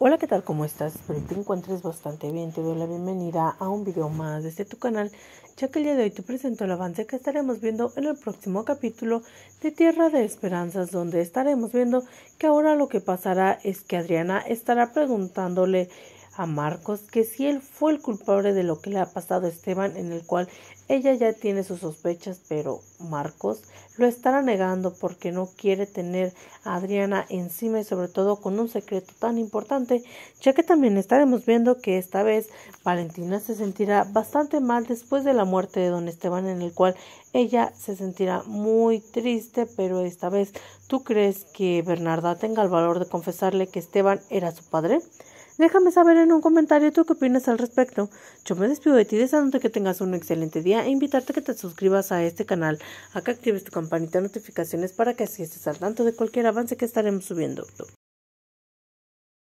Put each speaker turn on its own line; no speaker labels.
Hola, ¿qué tal? ¿Cómo estás? Espero que te encuentres bastante bien. Te doy la bienvenida a un video más desde este tu canal, ya que el día de hoy te presento el avance que estaremos viendo en el próximo capítulo de Tierra de Esperanzas, donde estaremos viendo que ahora lo que pasará es que Adriana estará preguntándole a Marcos que si él fue el culpable de lo que le ha pasado a Esteban, en el cual ella ya tiene sus sospechas, pero Marcos lo estará negando porque no quiere tener a Adriana encima y sobre todo con un secreto tan importante, ya que también estaremos viendo que esta vez Valentina se sentirá bastante mal después de la muerte de don Esteban, en el cual ella se sentirá muy triste, pero esta vez, ¿tú crees que Bernarda tenga el valor de confesarle que Esteban era su padre? Déjame saber en un comentario tú qué opinas al respecto. Yo me despido de ti deseándote que tengas un excelente día e invitarte a que te suscribas a este canal, a que actives tu campanita de notificaciones para que así estés al tanto de cualquier avance que estaremos subiendo.